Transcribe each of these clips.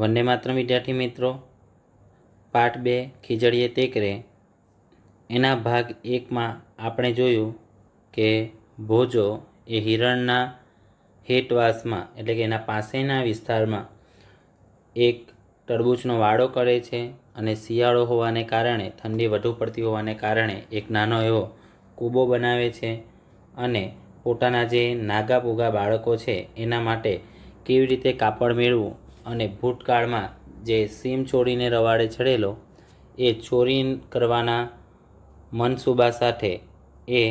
વંદે માત્ર વિદ્યાર્થી મિત્રો પાઠ બે ખીજડીએ તેકરે એના ભાગ એકમાં આપણે જોયું કે ભોજો એ હિરણના હેટવાસમાં એટલે કે એના પાસેના વિસ્તારમાં એક તરબૂચનો વાડો કરે છે અને શિયાળો હોવાને કારણે ઠંડી વધુ પડતી હોવાને કારણે એક નાનો એવો કૂબો બનાવે છે અને પોતાના જે નાગા પૂગા બાળકો છે એના માટે કેવી રીતે કાપડ મેળવવું અને ભૂતકાળમાં જે સીમ છોડીને રવાડે ચડેલો એ ચોરી કરવાના મનસૂબા સાથે એ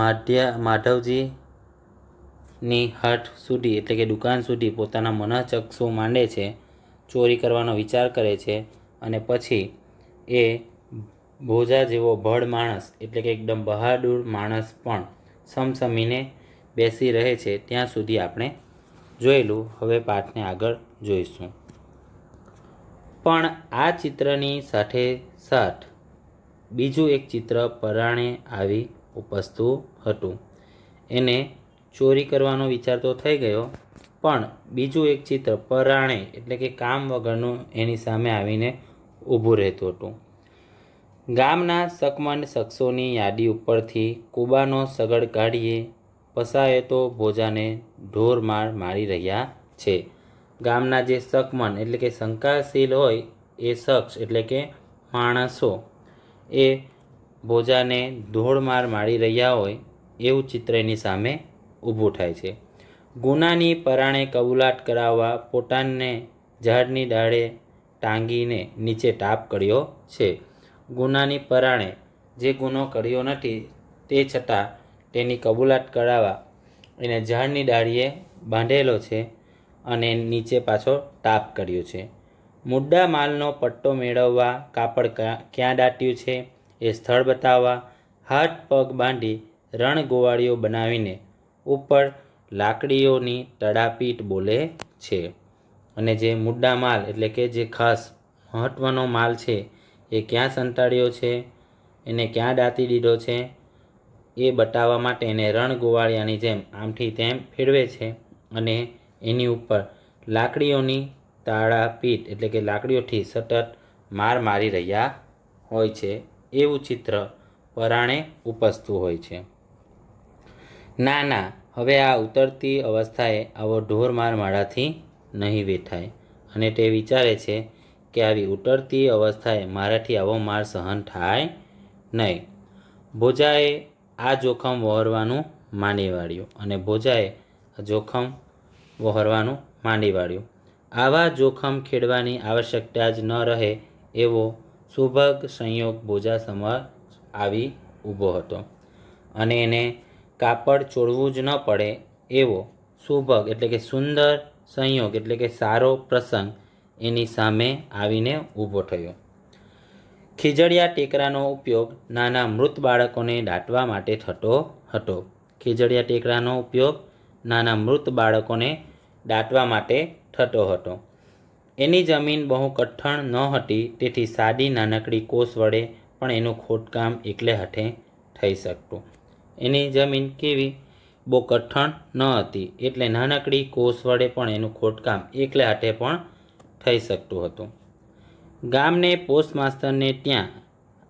માધ્યા માધવજીની હઠ સુધી એટલે કે દુકાન સુધી પોતાના મનચક્ષુ માંડે છે ચોરી કરવાનો વિચાર કરે છે અને પછી એ ભોજા જેવો ભડ માણસ એટલે કે એકદમ બહાદુર માણસ પણ સમસમીને બેસી રહે છે ત્યાં સુધી આપણે જોયેલું હવે પાઠને આગળ જોઈશું પણ આ ચિત્રની સાથે સાથ બીજું એક ચિત્ર પરાણે આવી ઉપસતું હતું એને ચોરી કરવાનો વિચાર તો થઈ ગયો પણ બીજું એક ચિત્ર પરાણે એટલે કે કામ વગરનું એની સામે આવીને ઊભું રહેતું હતું ગામના સકમંડ શખ્સોની યાદી ઉપરથી કુબાનો સગડ કાઢીએ તો ભોજાને ઢોર માર મારી રહ્યા છે ગામના જે શકમન એટલે કે શંકાશીલ હોય એ શખ્સ એટલે કે માણસો એ ભોજાને ધોળમાર મારી રહ્યા હોય એવું ચિત્ર એની સામે ઊભું થાય છે ગુનાની પરાણે કબૂલાટ કરાવવા પોતાને ઝાડની ડાળે ટાંગીને નીચે ટાપ કર્યો છે ગુનાની પરાણે જે ગુનો કર્યો નથી તે છતાં તેની કબૂલાત કરાવવા એને ઝાડની ડાળીએ બાંધેલો છે અને નીચે પાછો તાપ કર્યો છે મુદ્દા માલનો પટ્ટો મેળવવા કાપડ ક્યાં દાટ્યું છે એ સ્થળ બતાવવા હાથ પગ બાંધી રણગોવાળીઓ બનાવીને ઉપર લાકડીઓની તડાપીટ બોલે છે અને જે મુદ્દા માલ એટલે કે જે ખાસ મહત્ત્વનો માલ છે એ ક્યાં સંતાડ્યો છે એને ક્યાં દાટી દીધો છે એ બતાવવા માટે એને રણગોવાળિયાની જેમ આમથી તેમ ફેરવે છે અને એની ઉપર લાકડીઓની તાળાપીઠ એટલે કે લાકડીઓથી સતત માર મારી રહ્યા હોય છે એવું ચિત્ર પરાણે ઉપસતું હોય છે ના ના હવે આ ઉતરતી અવસ્થાએ આવો ઢોર માર માળાથી નહીં વેઠાય અને તે વિચારે છે કે આવી ઉતરતી અવસ્થાએ મારાથી આવો માર સહન થાય નહીં ભોજાએ આ જોખમ વહોરવાનું માંડી વાળ્યું અને ભોજાએ જોખમ વહોરવાનું માંડી વાળ્યું આવા જોખમ ખેડવાની આવશ્યકતા જ ન રહે એવો સુભગ સંયોગ ભોજા સમર આવી ઊભો હતો અને એને કાપડ ચોળવું જ ન પડે એવો સુભગ એટલે કે સુંદર સંયોગ એટલે કે સારો પ્રસંગ એની સામે આવીને ઊભો થયો ખીજડિયા ટેકરાનો ઉપયોગ નાના મૃત બાળકોને દાટવા માટે થતો હતો ખીજડિયા ટેકરાનો ઉપયોગ નાના મૃત બાળકોને દાટવા માટે થતો હતો એની જમીન બહુ કઠણ ન હતી તેથી સાદી નાનકડી કોષ વડે પણ એનું ખોટકામ એકલે હાથે થઈ શકતું એની જમીન કેવી બહુ કઠણ ન હતી એટલે નાનકડી કોષ વડે પણ એનું ખોટકામ એકલે હાથે પણ થઈ શકતું હતું ગામને પોસ્ટ માસ્તરને ત્યાં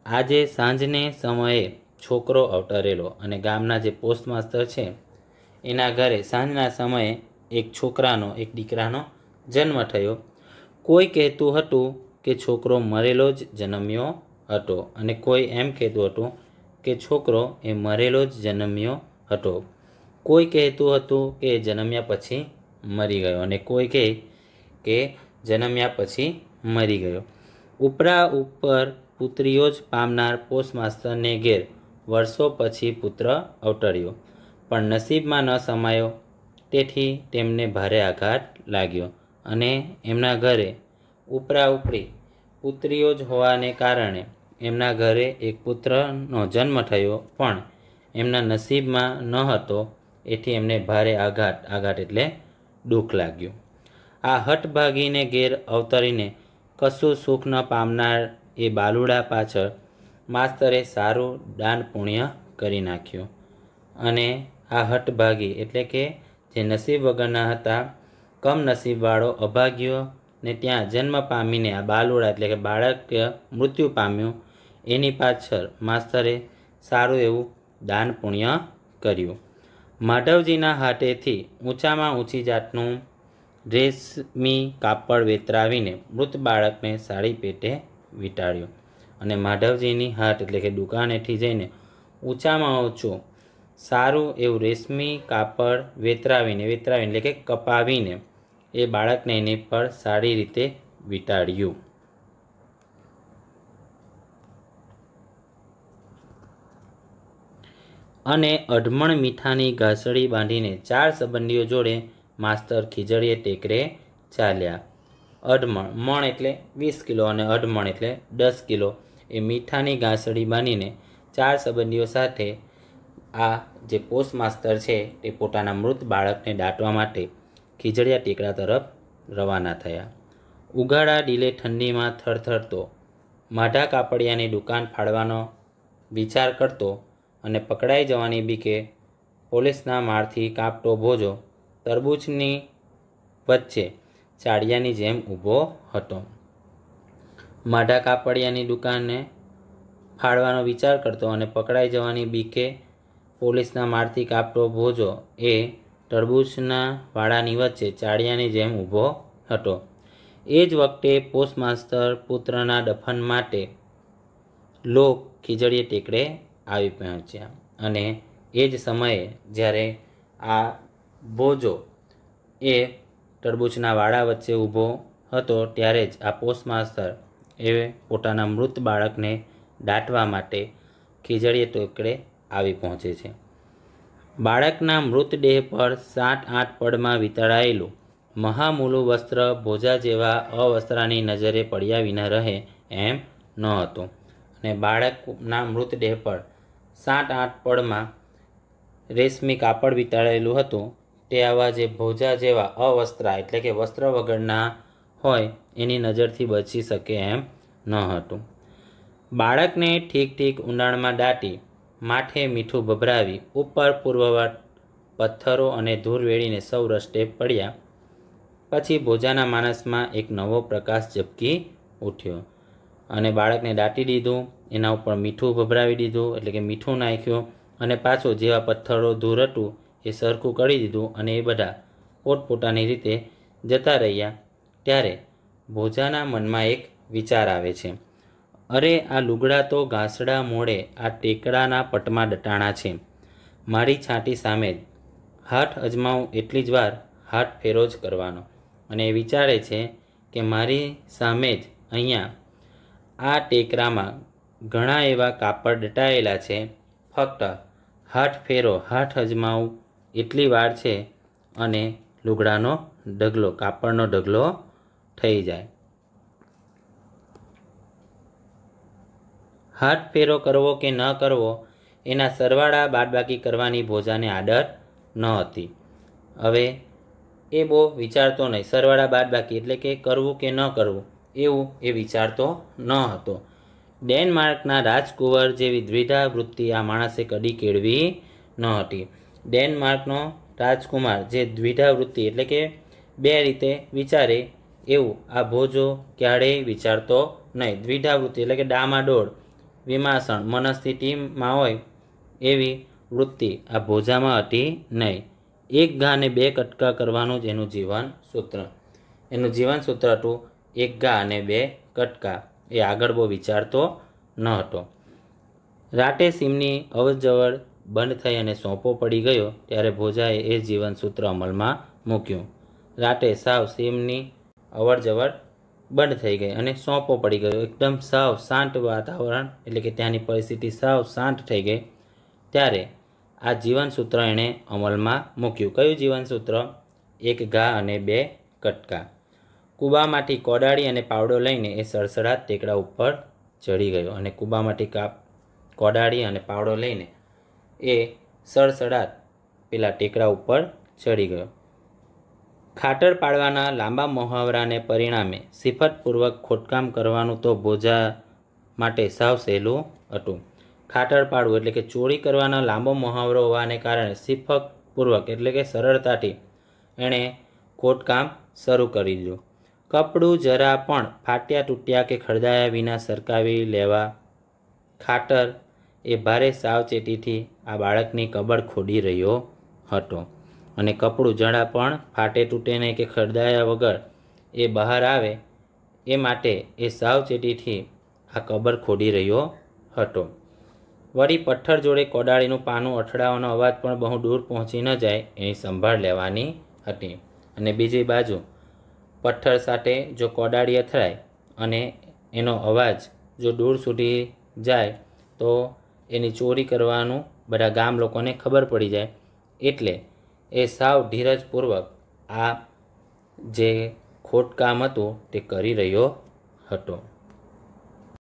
આજે સાંજને સમયે છોકરો અવતરેલો અને ગામના જે પોસ્ટ માસ્તર છે એના ઘરે સાંજના સમયે એક છોકરાનો એક દીકરાનો જન્મ થયો કોઈ કહેતું હતું કે છોકરો મરેલો જ જન્મ્યો હતો અને કોઈ એમ કહેતું હતું કે છોકરો એ મરેલો જ જન્મ્યો હતો કોઈ કહેતું હતું કે જન્મ્યા પછી મરી ગયો અને કોઈ કહે કે જન્મ્યા પછી મરી ગયો ઉપરા ઉપર પુત્રીઓ જ પામનાર પોસ્ટ માસ્ટરને ઘેર વર્ષો પછી પુત્ર અવતર્યો પણ નસીબમાં ન સમાયો તેથી તેમને ભારે આઘાત લાગ્યો અને એમના ઘરે ઉપરા ઉપરી પુત્રીઓ જ હોવાને કારણે એમના ઘરે એક પુત્રનો જન્મ થયો પણ એમના નસીબમાં ન હતો એથી એમને ભારે આઘાત આઘાત એટલે દુઃખ લાગ્યું આ હઠ ભાગીને ઘેર અવતરીને કશું સુખ ન પામનાર એ બાલુડા પાછળ માસ્તરે સારું દાન પુણ્ય કરી નાખ્યું અને આ હટભાગી એટલે કે જે નસીબ વગરના હતા કમ નસીબવાળો અભાગ્યો ને ત્યાં જન્મ પામીને આ બાલુડા એટલે કે બાળક મૃત્યુ પામ્યું એની પાછળ માસ્તરે સારું એવું દાન પુણ્ય કર્યું માધવજીના હાટેથી ઊંચામાં ઊંચી જાતનું રેશમી કાપડ વેતરાવીને મૃત બાળકને સાડી પેટે વીંટાળ્યો અને માધવજીની હાટ એટલે કે દુકાનેથી જઈને ઊંચામાં ઓછું સારું એવું રેશમી કાપડ વેતરાવીને વેતરાવીને એટલે કે કપાવીને એ બાળકને એની પર સારી રીતે વીંટાળ્યું અને અઢમણ મીઠાની ઘાસળી બાંધીને ચાર સંબંધીઓ જોડે માસ્તર ખીજડીએ ટેકરે ચાલ્યા અડમણ મણ એટલે વીસ કિલો અને અડમણ એટલે દસ કિલો એ મીઠાની ગાંસડી બાંધીને ચાર સંબંધીઓ સાથે આ જે પોસ્ટ માસ્તર છે તે પોતાના મૃત બાળકને દાટવા માટે ખીજડીયા ટેકરા તરફ રવાના થયા ઉઘાડા ડીલે ઠંડીમાં થરથરતો માઢા કાપડિયાની દુકાન ફાળવાનો વિચાર કરતો અને પકડાઈ જવાની બીકે પોલીસના મારથી કાપતો ભોજો તરબૂચની વચ્ચે ચાળિયાની જેમ ઊભો હતો માઢા કાપડિયાની દુકાને ફાળવાનો વિચાર કરતો અને પકડાઈ જવાની બીકે પોલીસના મારથી કાપતો ભોજો એ તરબૂચના વાડાની વચ્ચે ચાળિયાની જેમ ઊભો હતો એ જ વખતે પોસ્ટમાસ્ટર પુત્રના દફન માટે લોક ખીજડીએ ટેકડે આવી પહોંચ્યા અને એ જ સમયે જ્યારે આ બોજો એ તરબૂચના વાડા વચ્ચે ઊભો હતો ત્યારે જ આ પોસ્ટમાસ્તર એ પોતાના મૃત બાળકને દાટવા માટે ખીજડીએ ટોકડે આવી પહોંચે છે બાળકના મૃતદેહ પર સાત આઠ પડમાં વિતરાયેલું મહામૂલું વસ્ત્ર ભોજા જેવા અવસ્ત્રાની નજરે પડ્યા વિના રહે એમ ન હતું અને બાળકના મૃતદેહ પર સાત આઠ પડમાં રેશમી કાપડ વિતાડેલું હતું તે આવા જે ભોજા જેવા અવસ્ત્રા એટલે કે વસ્ત્ર વગરના હોય એની નજરથી બચી શકે એમ ન હતું બાળકને ઠીક ઠીક ઊંડાણમાં દાટી માથે મીઠું ભભરાવી ઉપર પૂર્વવત પથ્થરો અને ધૂળ વેળીને સૌ રસ્તે પડ્યા પછી ભોજાના માણસમાં એક નવો પ્રકાશ ઝપકી ઉઠ્યો અને બાળકને દાટી દીધું એના ઉપર મીઠું ભભરાવી દીધું એટલે કે મીઠું નાખ્યું અને પાછો જેવા પથ્થરો ધૂર હતું એ સરખું કરી દીધું અને એ બધા પોતપોતાની રીતે જતા રહ્યા ત્યારે ભોજાના મનમાં એક વિચાર આવે છે અરે આ લુગડા તો ઘાસડા મોડે આ ટેકડાના પટમાં દટાણા છે મારી છાંટી સામે જ હાથ અજમાવું એટલી જ વાર હાથ ફેરો જ કરવાનો અને એ વિચારે છે કે મારી સામે જ અહીંયા આ ટેકરામાં ઘણા એવા કાપડ દટાયેલા છે ફક્ત હાથ ફેરો હાથ અજમાવું એટલી વાર છે અને લુગડાનો ઢગલો કાપડનો ઢગલો થઈ જાય હાથ ફેરો કરવો કે ન કરવો એના સરવાળા બાદબાકી કરવાની ભોજાને આદત ન હતી હવે એ બહુ વિચારતો નહીં સરવાળા બાદબાકી એટલે કે કરવું કે ન કરવું એવું એ વિચારતો ન હતો ડેનમાર્કના રાજકુંવર જેવી દ્વિધા વૃત્તિ આ માણસે કદી કેળવી ન હતી ડેનમાર્કનો રાજકુમાર જે દ્વિધા વૃત્તિ એટલે કે બે રીતે વિચારે એવું આ ભોજો ક્યારેય વિચારતો નહીં દ્વિધાવૃત્તિ એટલે કે ડામાડોળ વિમાસણ મનસ્થિતિમાં હોય એવી વૃત્તિ આ ભોજામાં હતી નહીં એક ગા અને બે કટકા કરવાનું જ એનું જીવન સૂત્ર એનું જીવન સૂત્ર હતું એક ગા અને બે કટકા એ આગળ બહુ વિચારતો ન હતો રાટે સિમની અવજવર બંધ થઈ અને સોંપો પડી ગયો ત્યારે ભોજાએ એ જીવનસૂત્ર અમલમાં મૂક્યું રાતે સાવ સીમની અવરજવર બંધ થઈ ગઈ અને સોંપો પડી ગયો એકદમ સાવ શાંત વાતાવરણ એટલે કે ત્યાંની પરિસ્થિતિ સાવ શાંત થઈ ગઈ ત્યારે આ જીવનસૂત્ર એણે અમલમાં મૂક્યું કયું જીવનસૂત્ર એક ઘા અને બે કટકા કૂબામાંથી કોડાળી અને પાવડો લઈને એ સડસડાટ ટેકડા ઉપર ચડી ગયો અને કૂબામાંથી કાપ કોડાળી અને પાવડો લઈને એ સડસડાટ પેલા ટેકરા ઉપર ચડી ગયો ખાટર પાડવાના લાંબા મહાવરાને પરિણામે સિફતપૂર્વક ખોટકામ કરવાનું તો બોજા માટે સાવ સહેલું હતું ખાટર પાડવું એટલે કે ચોરી કરવાના લાંબો મહાવરો હોવાને કારણે સિફકપૂર્વક એટલે કે સરળતાથી એણે ખોટકામ શરૂ કરી દીધું કપડું જરા પણ ફાટ્યા તૂટ્યા કે ખરદાયા વિના સરકાવી લેવા ખાટર એ ભારે સાવચેતીથી આ બાળકની કબર ખોડી રહ્યો હતો અને કપડું જણા પણ ફાટે તૂટે નહીં કે ખરદાયા વગર એ બહાર આવે એ માટે એ સાવચેતીથી આ કબર ખોડી રહ્યો હતો વળી પથ્થર જોડે કોડાળીનું પાનું અથડાવાનો અવાજ પણ બહુ દૂર પહોંચી ન જાય એની સંભાળ લેવાની હતી અને બીજી બાજુ પથ્થર સાથે જો કોડાળી અથડાય અને એનો અવાજ જો દૂર સુધી જાય તો એની ચોરી કરવાનું બધા ગામ લોકોને ખબર પડી જાય એટલે એ સાવ ધીરજપૂર્વક આ જે ખોટકામ હતું તે કરી રહ્યો હતો